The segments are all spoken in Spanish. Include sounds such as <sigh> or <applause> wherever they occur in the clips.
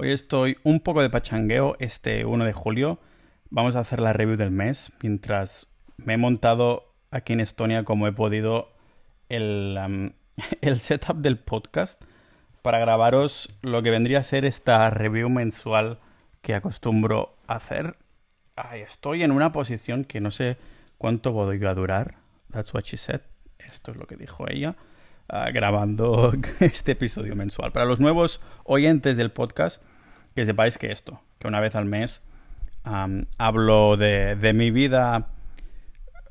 Hoy estoy un poco de pachangueo este 1 de julio. Vamos a hacer la review del mes. Mientras me he montado aquí en Estonia como he podido el, <laughs> setup del podcast para grabaros lo que vendría a ser esta review mensual que acostumbro hacer. estoy en una posición que no sé cuánto voy a durar. That's what she said. Esto es lo que dijo ella. Ah, grabando <laughs> este episodio mensual. Para los nuevos oyentes del podcast, que sepáis que esto, que una vez al mes hablo de, mi vida,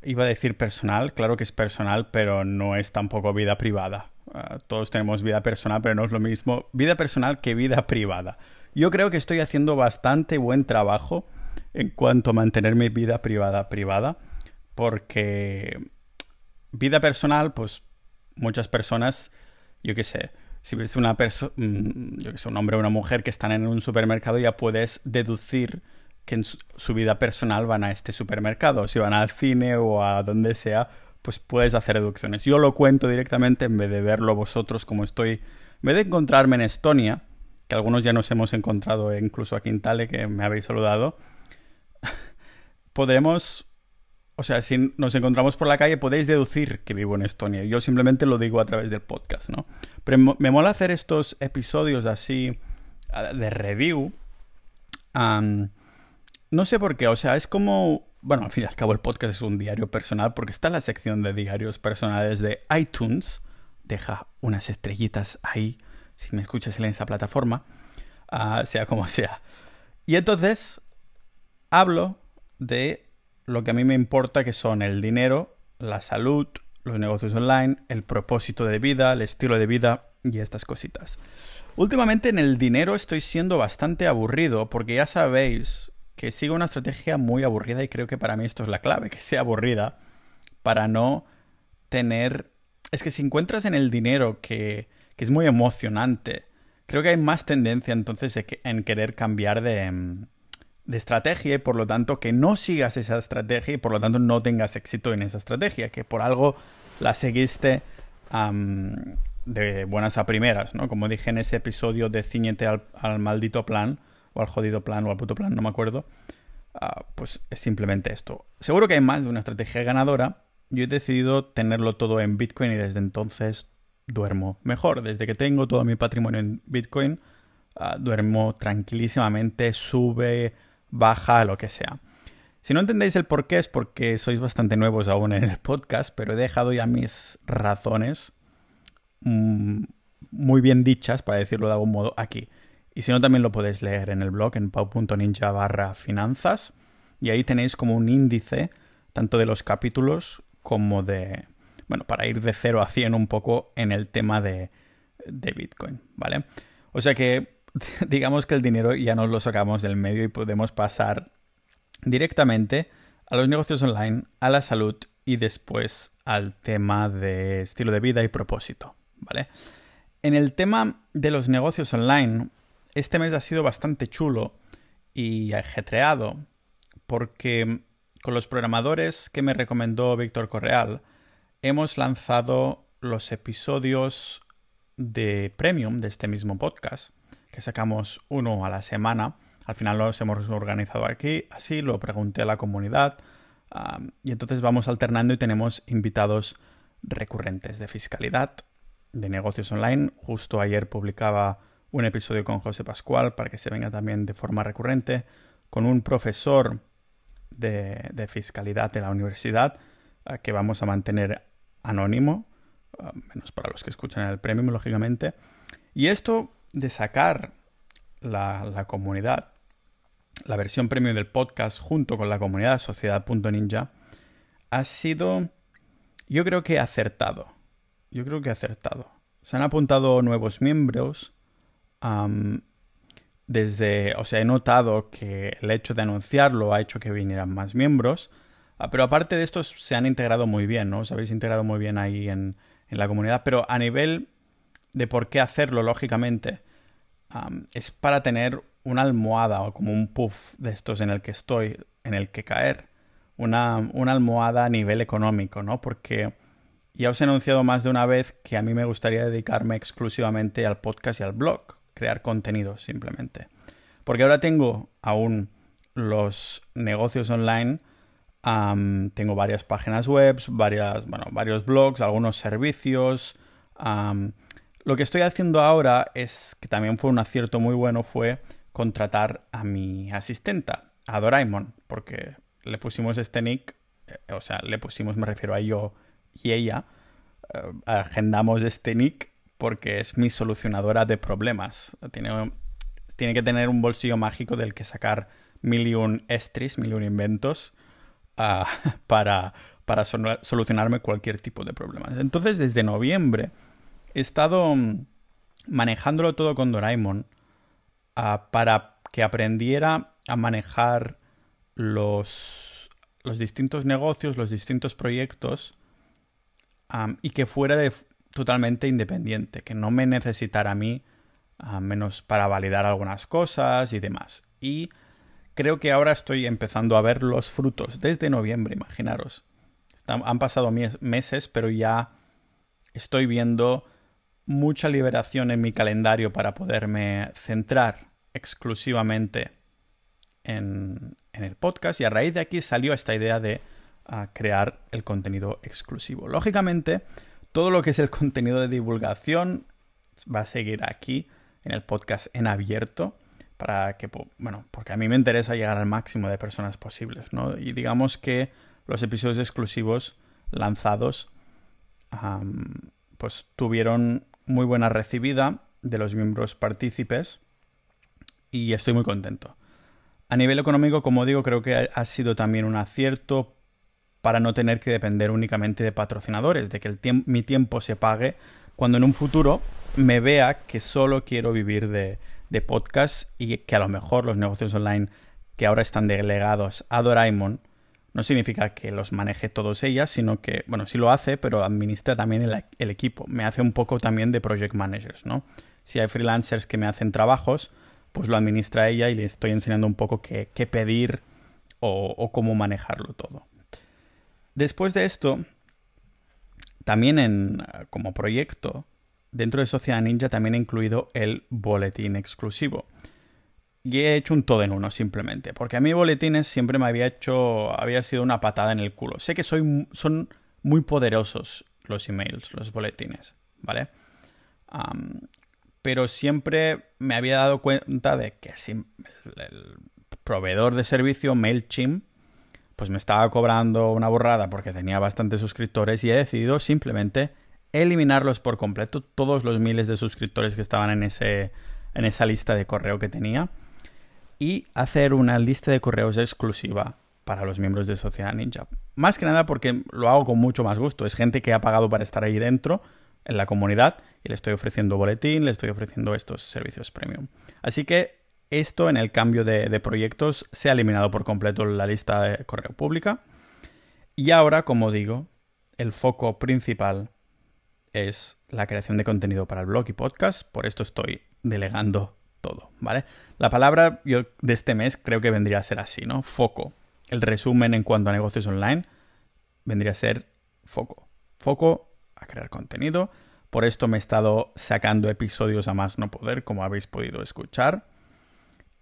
iba a decir personal, claro que es personal, pero no es tampoco vida privada. Ah, todos tenemos vida personal, pero no es lo mismo vida personal que vida privada. Yo creo que estoy haciendo bastante buen trabajo en cuanto a mantener mi vida privada privada, porque vida personal, pues muchas personas, yo qué sé, si ves una persona, mm, yo que un hombre o una mujer que están en un supermercado, ya puedes deducir que en su vida personal van a este supermercado. Si van al cine o a donde sea, pues puedes hacer deducciones. Yo lo cuento directamente en vez de verlo vosotros como estoy. En vez de encontrarme en Estonia, que algunos ya nos hemos encontrado eh, incluso aquí en Quintale, que me habéis saludado, <laughs> podremos o sea, si nos encontramos por la calle podéis deducir que vivo en Estonia. Yo simplemente lo digo a través del podcast, ¿no? Pero me mola hacer estos episodios así de review. no sé por qué, o sea, es como... Bueno, al fin y al cabo el podcast es un diario personal porque está en la sección de diarios personales de iTunes. Deja unas estrellitas ahí si me escuchas en esa plataforma, ah, sea como sea. Y entonces hablo de lo que a mí me importa que son el dinero, la salud, los negocios online, el propósito de vida, el estilo de vida y estas cositas. Últimamente en el dinero estoy siendo bastante aburrido porque ya sabéis que sigo una estrategia muy aburrida y creo que para mí esto es la clave, que sea aburrida para no tener... Es que si encuentras en el dinero que, que es muy emocionante, creo que hay más tendencia entonces en querer cambiar de, mm, de estrategia y por lo tanto que no sigas esa estrategia y por lo tanto no tengas éxito en esa estrategia, que por algo la seguiste de buenas a primeras, ¿no? Como dije en ese episodio de ciñete al, maldito plan, o al jodido plan, o al puto plan, no me acuerdo, ah, pues es simplemente esto. Seguro que hay más de una estrategia ganadora. Yo he decidido tenerlo todo en Bitcoin y desde entonces duermo mejor. Desde que tengo todo mi patrimonio en Bitcoin, ah, duermo tranquilísimamente, sube baja, lo que sea. Si no entendéis el porqué es porque sois bastante nuevos aún en el podcast, pero he dejado ya mis razones mm, muy bien dichas, para decirlo de algún modo, aquí. Y si no, también lo podéis leer en el blog en pau.ninja barra finanzas. Y ahí tenéis como un índice tanto de los capítulos como de... Bueno, para ir de 0 a 100 un poco en el tema de, de Bitcoin, ¿vale? O sea que <laughs> digamos que el dinero ya nos lo sacamos del medio y podemos pasar directamente a los negocios online, a la salud y después al tema de estilo de vida y propósito, ¿vale? En el tema de los negocios online, este mes ha sido bastante chulo y ajetreado porque con los programadores que me recomendó Víctor Correal hemos lanzado los episodios de Premium de este mismo podcast sacamos uno a la semana. Al final los hemos organizado aquí, así lo pregunté a la comunidad y entonces vamos alternando y tenemos invitados recurrentes de fiscalidad, de negocios online. Justo ayer publicaba un episodio con José Pascual para que se venga también de forma recurrente, con un profesor de, fiscalidad de la universidad que vamos a mantener anónimo, menos para los que escuchan el premium, lógicamente. Y esto de sacar la, comunidad, la versión premium del podcast junto con la comunidad sociedad.ninja, ha sido, yo creo que acertado. Yo creo que acertado. Se han apuntado nuevos miembros. desde, o sea, he notado que el hecho de anunciarlo ha hecho que vinieran más miembros. Ah, pero aparte de esto se han integrado muy bien, ¿no? Os habéis integrado muy bien ahí en, en la comunidad. Pero a nivel de por qué hacerlo, lógicamente, es para tener una almohada o como un puff de estos en el que estoy, en el que caer. Una, almohada a nivel económico, ¿no? Porque ya os he anunciado más de una vez que a mí me gustaría dedicarme exclusivamente al podcast y al blog, crear contenido simplemente. Porque ahora tengo aún los negocios online, tengo varias páginas web, varias, bueno, varios blogs, algunos servicios. Lo que estoy haciendo ahora es, que también fue un acierto muy bueno, fue contratar a mi asistenta, a Doraemon, porque le pusimos este nick, eh, o sea, le pusimos, me refiero a yo y ella, eh, agendamos este nick porque es mi solucionadora de problemas. Tiene, tiene que tener un bolsillo mágico del que sacar mil y un estris, mil inventos ah, <laughs> para, para solucionarme cualquier tipo de problemas. Entonces, desde noviembre he estado mm, manejándolo todo con Doraemon ah, para que aprendiera a manejar los, distintos negocios, los distintos proyectos y que fuera totalmente independiente, que no me necesitara a mí, menos para validar algunas cosas y demás. Y creo que ahora estoy empezando a ver los frutos desde noviembre, imaginaros. Han pasado meses, pero ya estoy viendo mucha liberación en mi calendario para poderme centrar exclusivamente en, el podcast y a raíz de aquí salió esta idea de ah, crear el contenido exclusivo. Lógicamente, todo lo que es el <laughs> contenido de divulgación va a seguir aquí en el podcast en abierto para que, bueno, porque a mí me interesa llegar al máximo de personas posibles, ¿no? Y digamos que los episodios exclusivos lanzados, pues tuvieron muy buena recibida de los miembros partícipes y estoy muy contento. A nivel económico, como digo, creo que ha sido también un acierto para no tener que depender únicamente de patrocinadores, de que mi tiempo se pague cuando en un futuro me vea que solo quiero vivir de, de podcast y que a lo mejor los negocios online que ahora están delegados a Doraemon no significa que los maneje todos ellas, sino que, bueno, sí lo hace, pero administra también el, equipo. Me hace un poco también de project managers, ¿no? Si hay freelancers que me hacen trabajos, pues lo administra ella y le estoy enseñando un poco qué, pedir o, cómo manejarlo todo. Después de esto, también como proyecto, dentro de Sociedad Ninja también he incluido el boletín exclusivo y he hecho un todo en uno simplemente, porque a mí boletines siempre me había hecho, había sido una patada en el culo. Sé que soy, son muy poderosos los emails, los boletines, ¿vale? pero siempre me había dado cuenta de que el, proveedor de servicio MailChimp pues me estaba cobrando una borrada porque tenía bastantes suscriptores y he decidido simplemente eliminarlos por completo, todos los miles de suscriptores que estaban en, ese, en esa lista de correo que tenía y hacer una lista de correos exclusiva para los miembros de Sociedad Ninja. Más que nada porque lo hago con mucho más gusto. Es gente que ha pagado para estar ahí dentro, en la comunidad, y le estoy ofreciendo boletín, le estoy ofreciendo estos servicios premium. Así que esto en el cambio de, de proyectos se ha eliminado por completo la lista de correo pública. Y ahora, como digo, el foco principal es la creación de contenido para el blog y podcast. Por esto estoy delegando todo, ¿vale? La palabra yo de este mes creo que vendría a ser así, ¿no? Foco. El resumen en cuanto a negocios online vendría a ser foco. Foco a crear contenido. Por esto me he estado sacando episodios a más no poder, como habéis podido escuchar.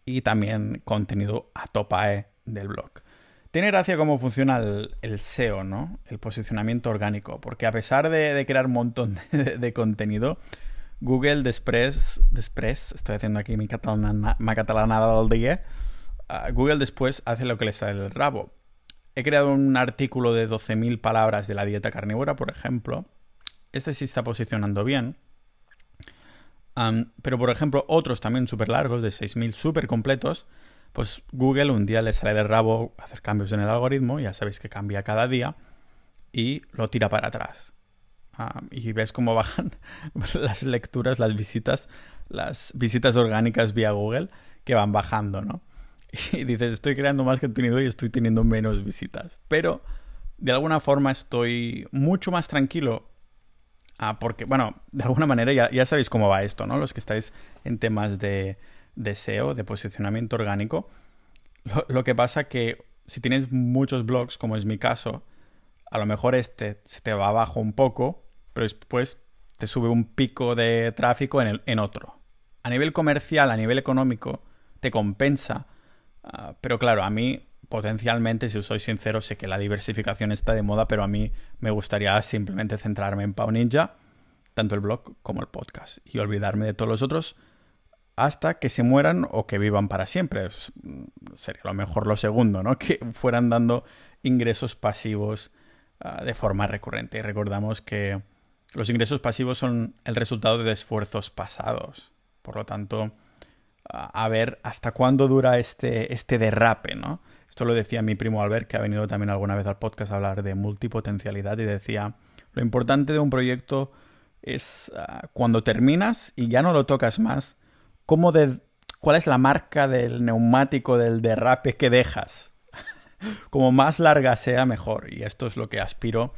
Y también contenido a topae del blog. Tiene gracia cómo funciona el, SEO, ¿no? El posicionamiento orgánico. Porque a pesar de, crear un montón <laughs> de, contenido, Google después, después, estoy haciendo aquí mi catalanada del día, ah, Google después hace lo que le sale del rabo. He creado un artículo de 12.000 palabras de la dieta carnívora, por ejemplo. Este sí está posicionando bien. pero, por ejemplo, otros también súper largos, de 6.000 súper completos, pues Google un día le sale del rabo hacer cambios en el algoritmo, ya sabéis que cambia cada día, y lo tira para atrás. Ah, y ves cómo bajan <laughs> las lecturas, las visitas, las visitas orgánicas vía Google que van bajando, ¿no? <laughs> Y dices, estoy creando más contenido y estoy teniendo menos visitas. Pero de alguna forma estoy mucho más tranquilo Ah, porque, bueno, de alguna manera ya, sabéis cómo va esto, ¿no? Los que estáis en temas de, de SEO, de posicionamiento orgánico. Lo, lo, que pasa que si tienes muchos blogs, como es mi caso, a lo mejor este se te va abajo un poco pero después te sube un pico de tráfico en, el, en otro. A nivel comercial, a nivel económico, te compensa, ah, pero claro, a mí potencialmente, si os soy sincero, sé que la diversificación está de moda, pero a mí me gustaría simplemente centrarme en Pau Ninja, tanto el blog como el podcast, y olvidarme de todos los otros hasta que se mueran o que vivan para siempre. Mm, sería lo mejor lo segundo, ¿no? <laughs> Que fueran dando ingresos pasivos ah, de forma recurrente. Y recordamos que los ingresos pasivos son el resultado de esfuerzos pasados. Por lo tanto, a ver hasta cuándo dura este, este derrape, ¿no? Esto lo decía mi primo Albert, que ha venido también alguna vez al podcast a hablar de multipotencialidad y decía, lo importante de un proyecto es ah, cuando terminas y ya no lo tocas más, de, ¿cuál es la marca del neumático, del derrape que dejas? <laughs> Como más larga sea, mejor. Y esto es lo que aspiro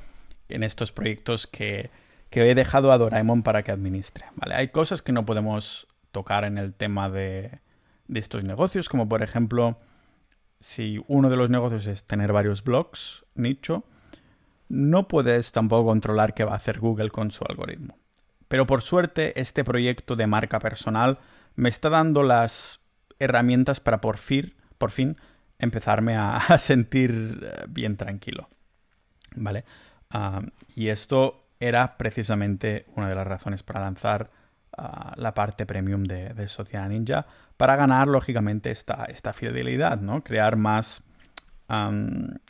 en estos proyectos que que he dejado a Doraemon para que administre. ¿vale? Hay cosas que no podemos tocar en el tema de, estos negocios, como por ejemplo, si uno de los negocios es tener varios blogs, nicho, no puedes tampoco controlar qué va a hacer Google con su algoritmo. Pero por suerte, este proyecto de marca personal me está dando las herramientas para por fin, por fin empezarme a, <laughs> sentir eh, bien tranquilo. ¿Vale? Ah, y esto era precisamente una de las razones para lanzar ah, la parte premium de, Sociedad Ninja, para ganar, lógicamente, esta, fidelidad, ¿no? Crear más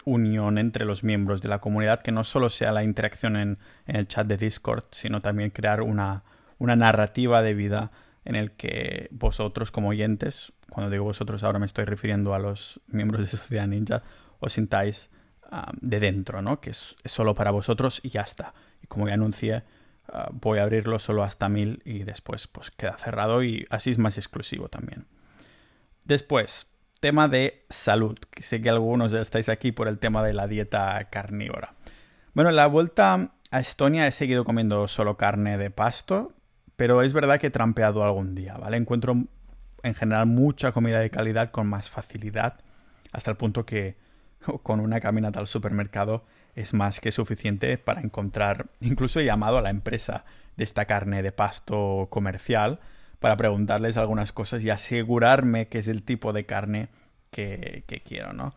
unión entre los miembros de la comunidad, que no solo sea la interacción en, el chat de Discord, sino también crear una, narrativa de vida en el que vosotros como oyentes, cuando digo vosotros ahora me estoy refiriendo a los miembros de Sociedad Ninja, os sintáis de dentro, ¿no? Que es, solo para vosotros y ya está. Y como ya anuncié, ah, voy a abrirlo solo hasta 1000 y después pues queda cerrado y así es más exclusivo también. Después, tema de salud. Sé que algunos ya estáis aquí por el tema de la dieta carnívora. Bueno, la vuelta a Estonia he seguido comiendo solo carne de pasto, pero es verdad que he trampeado algún día, ¿vale? Encuentro en general mucha comida de calidad con más facilidad, hasta el punto que <laughs> con una caminata al supermercado es más que suficiente para encontrar, incluso he llamado a la empresa de esta carne de pasto comercial para preguntarles algunas cosas y asegurarme que es el tipo de carne que, que quiero, ¿no?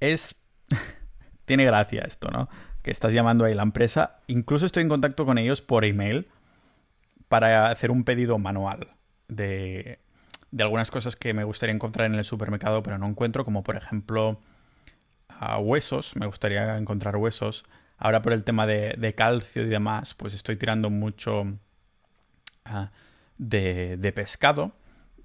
Es... <laughs> Tiene gracia esto, ¿no? Que estás llamando ahí la empresa. Incluso estoy en contacto con ellos por email para hacer un pedido manual de, de algunas cosas que me gustaría encontrar en el supermercado, pero no encuentro, como por ejemplo huesos, me gustaría encontrar huesos. Ahora por el tema de, calcio y demás, pues estoy tirando mucho ah, de, de, pescado,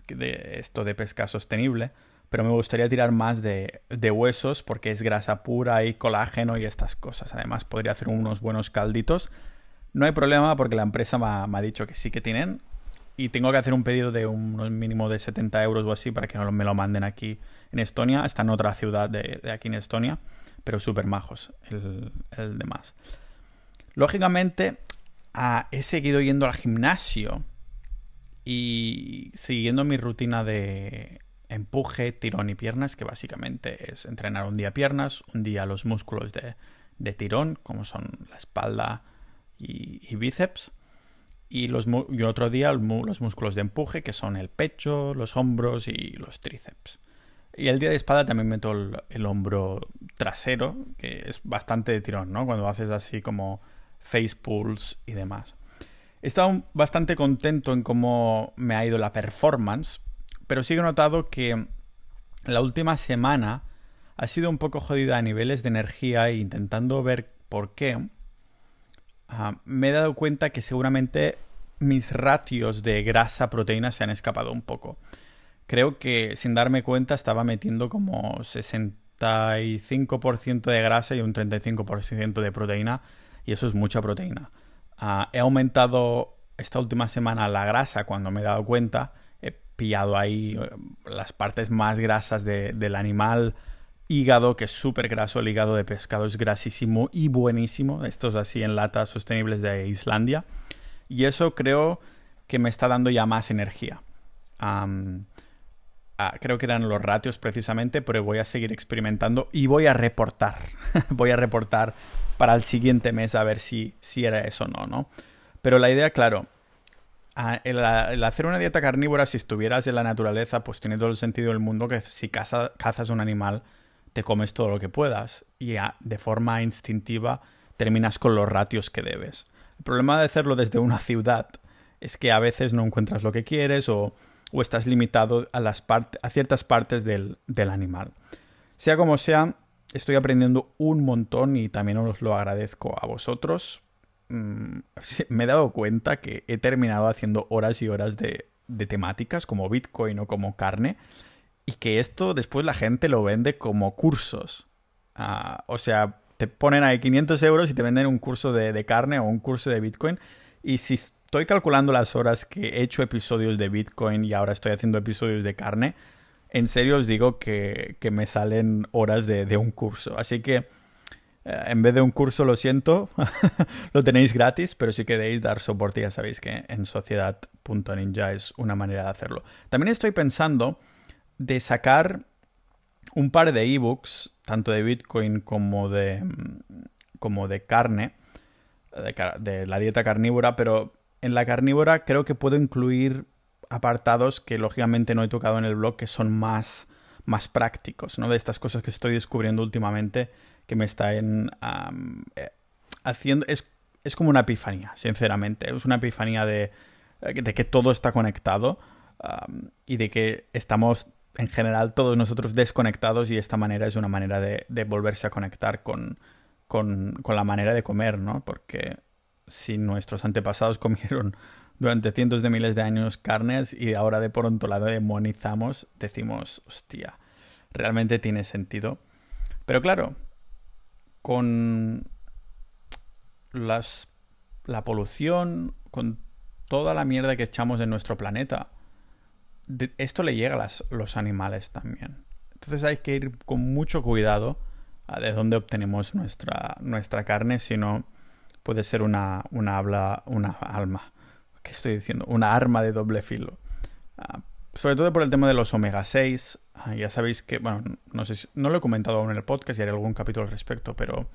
de esto de pesca sostenible, pero me gustaría tirar más de, huesos porque es grasa pura y colágeno y estas cosas. Además podría hacer unos buenos calditos. No hay problema porque la empresa me ha, dicho que sí que tienen y tengo que hacer un pedido de un, mínimo de 70 euros o así para que no me lo manden aquí en Estonia, está en otra ciudad de, aquí en Estonia, pero súper majos el, demás. Lógicamente, ah, he seguido yendo al gimnasio y siguiendo mi rutina de empuje, tirón y piernas, que básicamente es entrenar un día piernas, un día los músculos de, tirón, como son la espalda y, bíceps, y, los, y otro día los músculos de empuje, que son el pecho, los hombros y los tríceps. Y el día de espada también meto el, hombro trasero, que es bastante de tirón, ¿no? Cuando haces así como face pulls y demás. He estado bastante contento en cómo me ha ido la performance, pero sí he notado que la última semana ha sido un poco jodida a niveles de energía e intentando ver por qué, ah, me he dado cuenta que seguramente mis ratios de grasa-proteína se han escapado un poco creo que sin darme cuenta estaba metiendo como 65% de grasa y un 35% de proteína y eso es mucha proteína. Ah, he aumentado esta última semana la grasa cuando me he dado cuenta. He pillado ahí eh, las partes más grasas del animal. Hígado, que es súper graso, el hígado de pescado es grasísimo y buenísimo. Estos es así en latas sostenibles de Islandia. Y eso creo que me está dando ya más energía creo que eran los ratios precisamente, pero voy a seguir experimentando y voy a reportar. <laughs> voy a reportar para el siguiente mes a ver si, si era eso o no, ¿no? Pero la idea, claro, el, hacer una dieta carnívora, si estuvieras en la naturaleza, pues tiene todo el sentido del mundo que si cazas un animal, te comes todo lo que puedas y de forma instintiva terminas con los ratios que debes. El problema de hacerlo desde una ciudad es que a veces no encuentras lo que quieres o o estás limitado a, las a ciertas partes del, animal. Sea como sea, estoy aprendiendo un montón y también os lo agradezco a vosotros. Mm, <laughs> me he dado cuenta que he terminado haciendo horas y horas de, temáticas como Bitcoin o como carne y que esto después la gente lo vende como cursos. Ah, o sea, te ponen ahí 500 euros y te venden un curso de, de, carne o un curso de Bitcoin. Y si estoy calculando las horas que he hecho episodios de Bitcoin y ahora estoy haciendo episodios de carne, en serio os digo que, me salen horas de, un curso. Así que eh, en vez de un curso, lo siento, <laughs> lo tenéis gratis, pero si queréis dar soporte, ya sabéis que en sociedad.ninja es una manera de hacerlo. También estoy pensando de sacar un par de ebooks, tanto de Bitcoin como de, mm, como de carne, de la dieta carnívora, pero en la carnívora creo que puedo incluir apartados que lógicamente no he tocado en el blog, que son más, más prácticos, ¿no? De estas cosas que estoy descubriendo últimamente, que me están eh, haciendo... Es, como una epifanía, sinceramente. Es una epifanía de, eh, que todo está conectado y de que estamos en general todos nosotros desconectados y esta manera es una manera de, volverse a conectar con, con, la manera de comer, ¿no? Porque si nuestros antepasados <laughs> comieron durante cientos de miles de años carnes y ahora de pronto la demonizamos, decimos, hostia, realmente tiene sentido. Pero claro, con las, la polución, con toda la mierda que echamos en nuestro planeta, esto le llega a los animales también. Entonces hay que ir con mucho cuidado a de dónde obtenemos nuestra, nuestra carne, si no puede ser una, habla, una alma. ¿Qué estoy diciendo? Una arma de doble filo. Ah, sobre todo por el tema de los omega 6. Ah, ya sabéis que, bueno, no sé no lo he comentado aún en el podcast y haré algún capítulo al respecto, pero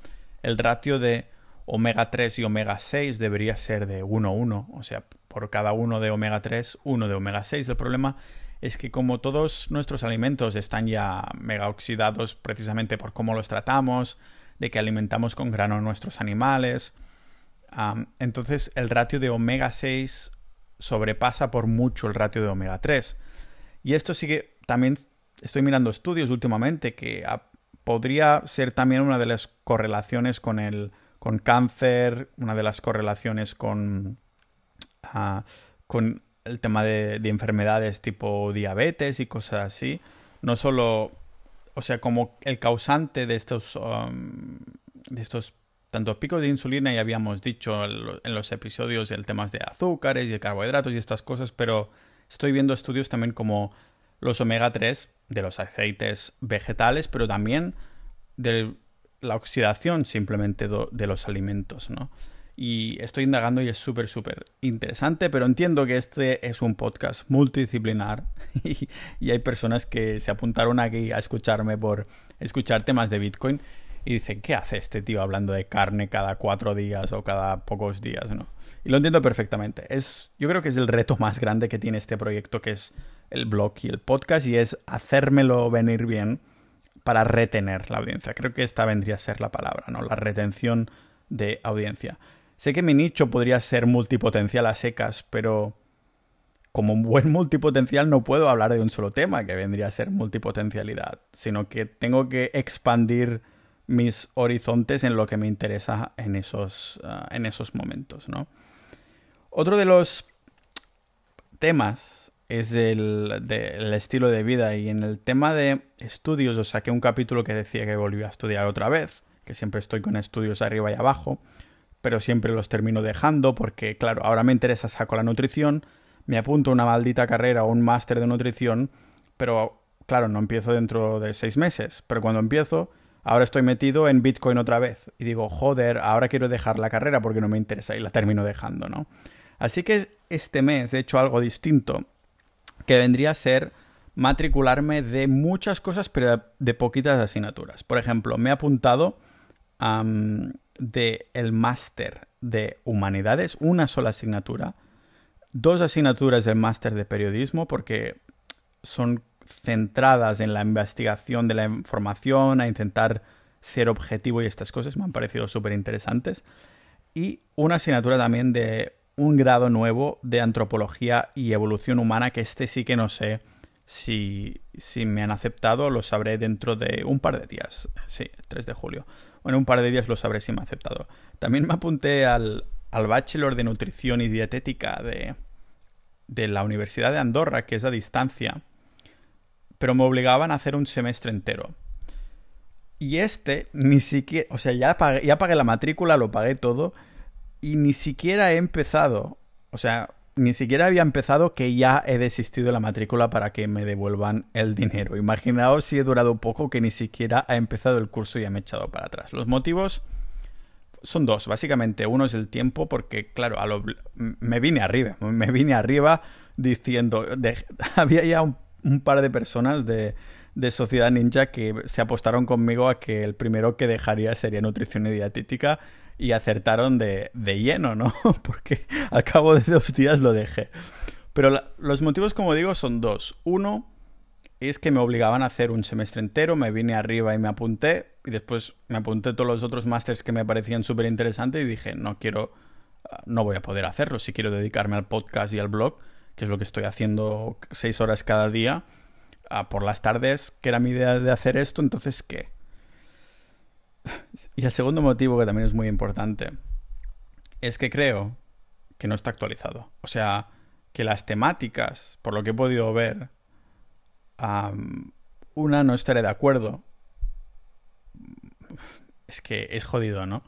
el ratio de omega 3 y omega 6 debería ser de 1-1. O sea, por cada uno de omega 3, uno de omega 6. El problema es que como todos nuestros alimentos están ya mega oxidados precisamente por cómo los tratamos, de que alimentamos con grano nuestros animales, entonces el ratio de omega 6 sobrepasa por mucho el ratio de omega 3. Y esto sigue, también estoy mirando estudios últimamente que ah, podría ser también una de las correlaciones con el con cáncer, una de las correlaciones con, ah, con el tema de, enfermedades tipo diabetes y cosas así. No solo, o sea, como el causante de estos, de estos tanto pico de insulina ya habíamos dicho en los episodios del temas de azúcares y carbohidratos y estas cosas, pero estoy viendo estudios también como los omega 3 de los aceites vegetales, pero también de la oxidación simplemente de los alimentos, ¿no? Y estoy indagando y es súper, súper interesante, pero entiendo que este es un podcast multidisciplinar <laughs> y hay personas que se apuntaron aquí a escucharme por escuchar temas de Bitcoin y dice ¿qué hace este tío hablando de carne cada cuatro días o cada pocos días? ¿no? Y lo entiendo perfectamente. Es, yo creo que es el reto más grande que tiene este proyecto, que es el blog y el podcast, y es hacérmelo venir bien para retener la audiencia. Creo que esta vendría a ser la palabra, ¿no? La retención de audiencia. Sé que mi nicho podría ser multipotencial a secas, pero como un buen multipotencial no puedo hablar de un solo tema, que vendría a ser multipotencialidad, sino que tengo que expandir mis horizontes en lo que me interesa en esos, ah, en esos momentos, ¿no? Otro de los temas es el, del estilo de vida y en el tema de estudios os saqué un capítulo que decía que volví a estudiar otra vez, que siempre estoy con estudios arriba y abajo, pero siempre los termino dejando porque, claro, ahora me interesa saco la nutrición, me apunto a una maldita carrera o un máster de nutrición, pero claro, no empiezo dentro de seis meses, pero cuando empiezo ahora estoy metido en Bitcoin otra vez. Y digo, joder, ahora quiero dejar la carrera porque no me interesa y la termino dejando, ¿no? Así que este mes he hecho algo distinto, que vendría a ser matricularme de muchas cosas, pero de poquitas asignaturas. Por ejemplo, me he apuntado del de el máster de humanidades, una sola asignatura, dos asignaturas del máster de periodismo, porque son centradas en la investigación de la información, a intentar ser objetivo y estas cosas me han parecido súper interesantes. Y una asignatura también de un grado nuevo de antropología y evolución humana, que este sí que no sé si, si me han aceptado, lo sabré dentro de un par de días, sí, 3 de julio. Bueno, un par de días lo sabré si me han aceptado. También me apunté al, al Bachelor de Nutrición y Dietética de, de la Universidad de Andorra, que es a distancia pero me obligaban a hacer un semestre entero. Y este ni siquiera, o sea, ya pagué, ya la matrícula, lo pagué todo, y ni siquiera he empezado, o sea, ni siquiera había empezado que ya he desistido de la matrícula para que me devuelvan el dinero. Imaginaos si he durado poco que ni siquiera ha empezado el curso y ya me he echado para atrás. Los motivos son dos, básicamente. Uno es el tiempo, porque claro, me vine arriba, me vine arriba diciendo, <laughs> había ya un un par de personas de, de Sociedad Ninja que se apostaron conmigo a que el primero que dejaría sería nutrición y dietética y acertaron de, de lleno, ¿no? <laughs> Porque al cabo de dos días lo dejé. Pero los motivos, como digo, son dos. Uno es que me obligaban a hacer un semestre entero, me vine arriba y me apunté, y después me apunté todos los otros másters que me parecían súper interesantes y dije, no quiero, ah, no voy a poder hacerlo si quiero dedicarme al podcast y al blog que es lo que estoy haciendo seis horas cada día, por las tardes, que era mi idea de hacer esto, entonces ¿qué? Y el segundo motivo, que también es muy importante, es que creo que no está actualizado. O sea, que las temáticas, por lo que he podido ver, una no estaré de acuerdo. Es que es jodido, ¿no?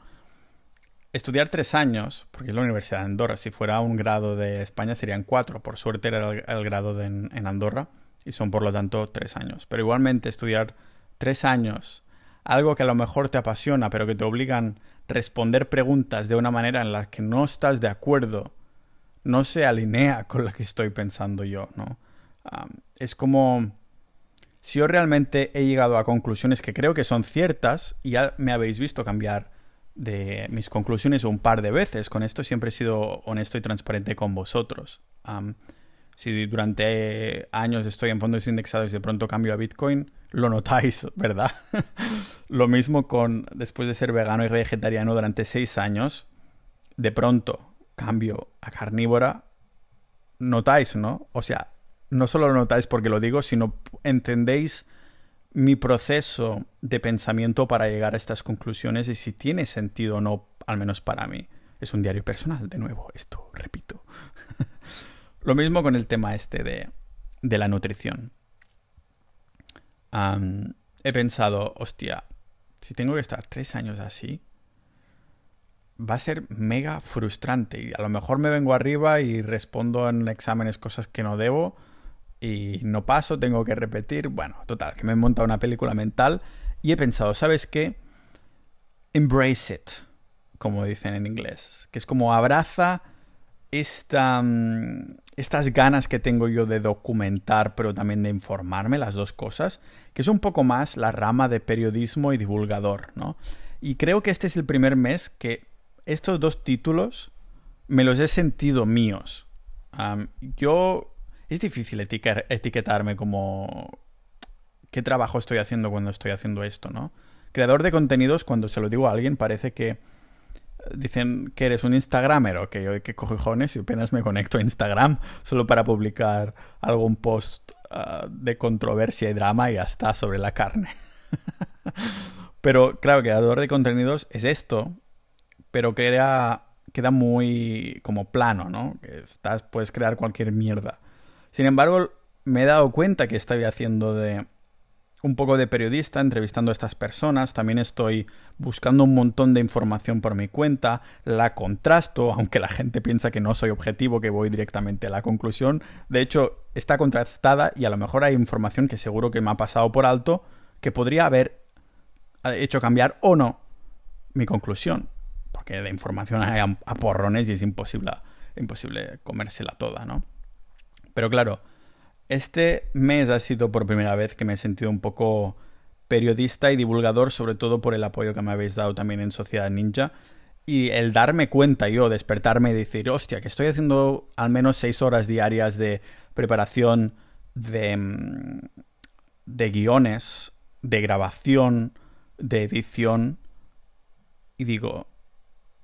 estudiar tres años, porque es la Universidad de Andorra, si fuera un grado de España serían cuatro, por suerte era el, grado de, en, Andorra y son por lo tanto tres años. Pero igualmente estudiar tres años, algo que a lo mejor te apasiona, pero que te obligan a responder preguntas de una manera en la que no estás de acuerdo, no se alinea con la que estoy pensando yo, ¿no? es como si yo realmente he llegado a conclusiones que creo que son ciertas y ya me habéis visto cambiar de mis conclusiones un par de veces. Con esto siempre he sido honesto y transparente con vosotros. si durante años estoy en fondos indexados y de pronto cambio a Bitcoin, lo notáis, <laughs> ¿verdad? <laughs> lo mismo con después de ser vegano y vegetariano durante seis años, de pronto cambio a carnívora, notáis, ¿no? O sea, no solo lo notáis porque lo digo, sino entendéis mi proceso de pensamiento para llegar a estas conclusiones y si tiene sentido o no, al menos para mí. Es un diario personal, de nuevo, esto repito. <laughs> Lo mismo con el tema este de, de la nutrición. he pensado, hostia, si tengo que estar tres años así, va a ser mega frustrante. Y a lo mejor me vengo arriba y respondo en exámenes cosas que no debo y no paso, tengo que repetir. Bueno, total, que me he montado una película mental y he pensado, ¿sabes qué? Embrace it, como dicen en inglés, que es como abraza esta, mm, estas ganas que tengo yo de documentar, pero también de informarme, las dos cosas, que es un poco más la rama de periodismo y divulgador, ¿no? Y creo que este es el primer mes que estos dos títulos me los he sentido míos. yo es difícil etiquetarme como... ¿Qué trabajo estoy haciendo cuando estoy haciendo esto, no? Creador de contenidos, cuando se lo digo a alguien, parece que... Eh, dicen que eres un Instagramer o que yo qué cojones y apenas me conecto a Instagram <laughs> solo para publicar algún post ah, de controversia y drama y ya está sobre la carne. <laughs> Pero claro, creador de contenidos es esto, pero crea, queda muy como plano, ¿no? estás, puedes crear cualquier mierda. Sin embargo, me he dado cuenta que estoy haciendo de un poco de periodista entrevistando a estas personas, también estoy buscando un montón de información por mi cuenta, la contrasto, <laughs> aunque la gente piensa que no soy objetivo, que voy directamente a la conclusión, de hecho está contrastada y a lo mejor hay información que seguro que me ha pasado por alto, que podría haber ah, hecho cambiar o no mi conclusión, porque de información hay a, porrones y es imposible, imposible comérsela toda, ¿no? Pero claro, este mes ha sido por primera vez que me he sentido un poco periodista y divulgador, sobre todo por el apoyo que me habéis dado también en Sociedad Ninja. Y el darme cuenta yo, despertarme y decir, hostia, que estoy haciendo al menos seis horas diarias de preparación de, mm, de guiones, de grabación, de edición. Y digo,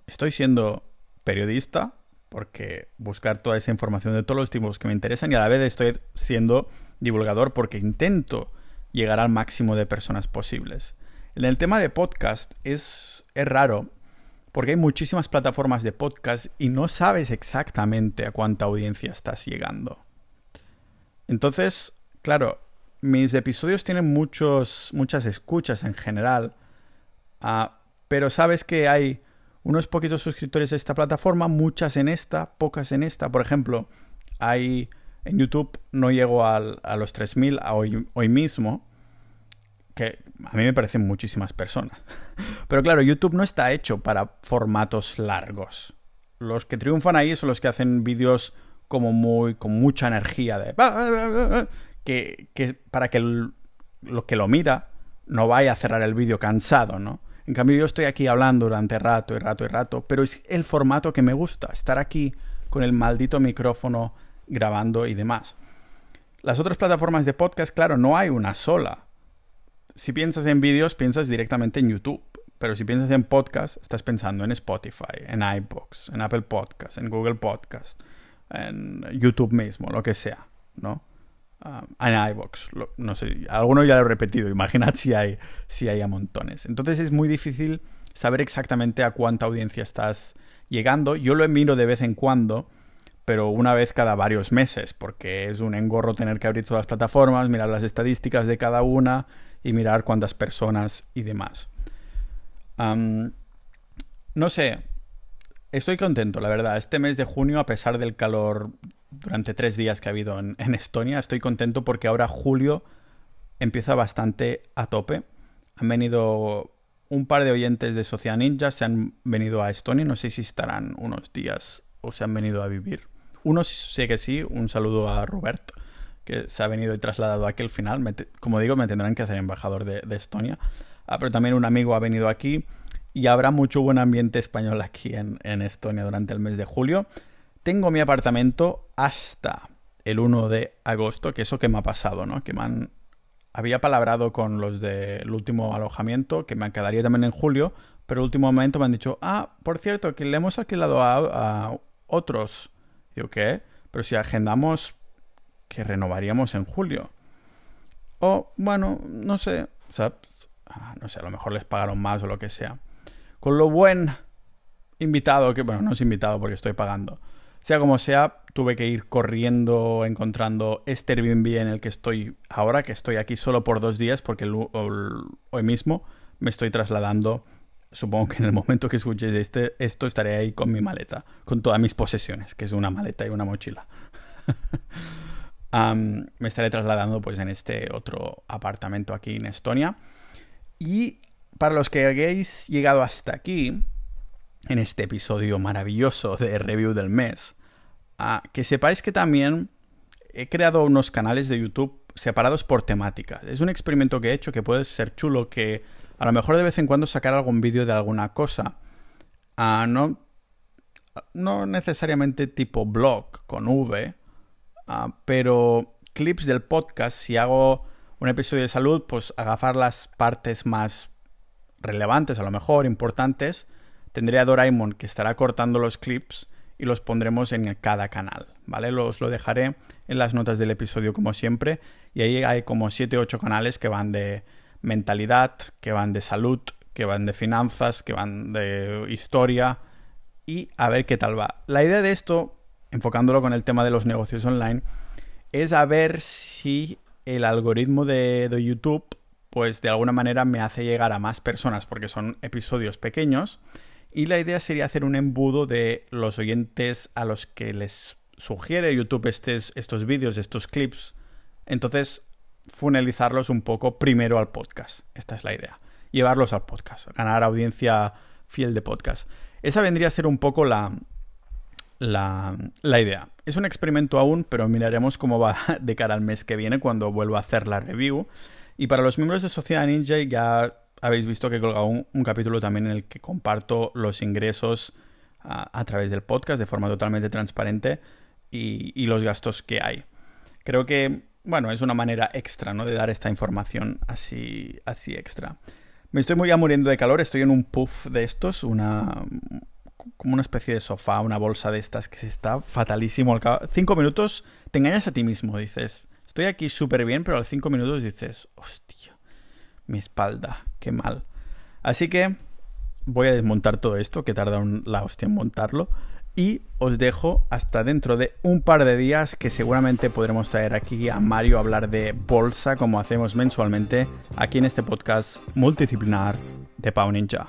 estoy siendo periodista porque buscar toda esa información de todos los tipos que me interesan y a la vez estoy siendo divulgador porque intento llegar al máximo de personas posibles. En el tema de podcast es, es raro porque hay muchísimas plataformas de podcast y no sabes exactamente a cuánta audiencia estás llegando. Entonces, claro, mis episodios tienen muchos, muchas escuchas en general, ah, pero sabes que hay unos poquitos suscriptores a esta plataforma, muchas en esta, pocas en esta. Por ejemplo, hay en YouTube no llego a los 3.000 hoy, hoy mismo, que a mí me parecen muchísimas personas. <laughs> Pero claro, YouTube no está hecho para formatos largos. Los que triunfan ahí son los que hacen vídeos como muy con mucha energía de ah, ah, ah, que, que para que lo que lo mira no vaya a cerrar el vídeo cansado, ¿no? En cambio, yo estoy aquí hablando durante rato y rato y rato, pero es el formato que me gusta, estar aquí con el maldito micrófono grabando y demás. Las otras plataformas de podcast, claro, no hay una sola. Si piensas en vídeos, piensas directamente en YouTube. Pero si piensas en podcast, estás pensando en Spotify, en iBox, en Apple Podcast, en Google Podcast, en YouTube mismo, lo que sea, ¿no? Ah, en iBox. No sé, alguno ya lo he repetido. <laughs> Imaginad si hay, si hay a montones. Entonces es muy difícil saber exactamente a cuánta audiencia estás llegando. Yo lo miro de vez en cuando, pero una vez cada varios meses, porque es un engorro tener que abrir todas las plataformas, mirar las estadísticas de cada una y mirar cuántas personas y demás. no sé, estoy contento, la verdad. Este mes de junio, a pesar del calor durante tres días que ha habido en, Estonia. Estoy contento porque ahora julio empieza bastante a tope. Han venido un par de oyentes de Social Ninja, se han venido a Estonia, no sé si estarán unos días o se han venido a vivir. Uno sé que sí, un saludo a Robert, que se ha venido y trasladado aquí al final. como digo, me tendrán que hacer embajador de, Estonia. Ah, pero también un amigo ha venido aquí y habrá mucho buen ambiente español aquí en Estonia durante el mes de julio. Tengo mi apartamento hasta el 1 de agosto, que eso que me ha pasado, ¿no? Que me han... Había palabrado con los del último alojamiento, que me quedaría también en julio, pero el último momento me han dicho, ah, por cierto, que le hemos alquilado a, otros. Digo, ¿qué? Pero si agendamos que renovaríamos en julio. O, bueno, no sé, o sea, ah, no sé, a lo mejor les pagaron más o lo que sea. Con lo buen invitado que, bueno, no es invitado porque estoy pagando, sea como sea, tuve que ir corriendo encontrando este Airbnb en el que estoy ahora, que estoy aquí solo por dos días, porque hoy mismo me estoy trasladando. Supongo que en el momento que escuches este, esto estaré ahí con mi maleta, con todas mis posesiones, que es una maleta y una mochila. <laughs> me estaré trasladando pues en este otro apartamento aquí en Estonia. Y para los que hayáis llegado hasta aquí, en este episodio maravilloso de Review del Mes, que sepáis que también he creado unos canales de YouTube separados por temática. Es un experimento que he hecho que puede ser chulo, que a lo mejor de vez en cuando sacar algún vídeo de alguna cosa. no, no necesariamente tipo blog con V, pero clips del podcast, si hago un episodio de salud, pues agafar las partes más relevantes, a lo mejor importantes, tendré a Doraemon que estará cortando los clips y los pondremos en cada canal, ¿vale? Los lo dejaré en las notas del episodio como siempre y ahí hay como 7 8 canales que van de mentalidad, que van de salud, que van de finanzas, que van de historia y a ver qué tal va. La idea de esto, enfocándolo con el tema de los negocios online, es a ver si el algoritmo de, de YouTube pues de alguna manera me hace llegar a más personas porque son episodios pequeños y la idea sería hacer un embudo de los oyentes a los que les sugiere YouTube estos vídeos, estos clips. Entonces, funelizarlos un poco primero al podcast. Esta es la idea. Llevarlos al podcast, ganar audiencia fiel de podcast. Esa vendría a ser un poco la, la, la, idea. Es un experimento aún, pero miraremos cómo va de cara al mes que viene cuando vuelva a hacer la review. Y para los miembros de Sociedad Ninja ya habéis visto que he colgado un, capítulo también en el que comparto los ingresos a, través del podcast de forma totalmente transparente y, los gastos que hay. Creo que, bueno, es una manera extra, ¿no? De dar esta información así, así extra. Me estoy ya muriendo de calor, estoy en un puff de estos, una como una especie de sofá, una bolsa de estas que se está fatalísimo. Al cabo, cinco minutos te engañas a ti mismo, dices, estoy aquí súper bien, pero al cinco minutos dices, hostia, mi espalda, qué mal. Así que voy a desmontar todo esto, que tarda un, la hostia en montarlo. Y os dejo hasta dentro de un par de días que seguramente podremos traer aquí a Mario a hablar de bolsa como hacemos mensualmente aquí en este podcast multidisciplinar de Pau Ninja.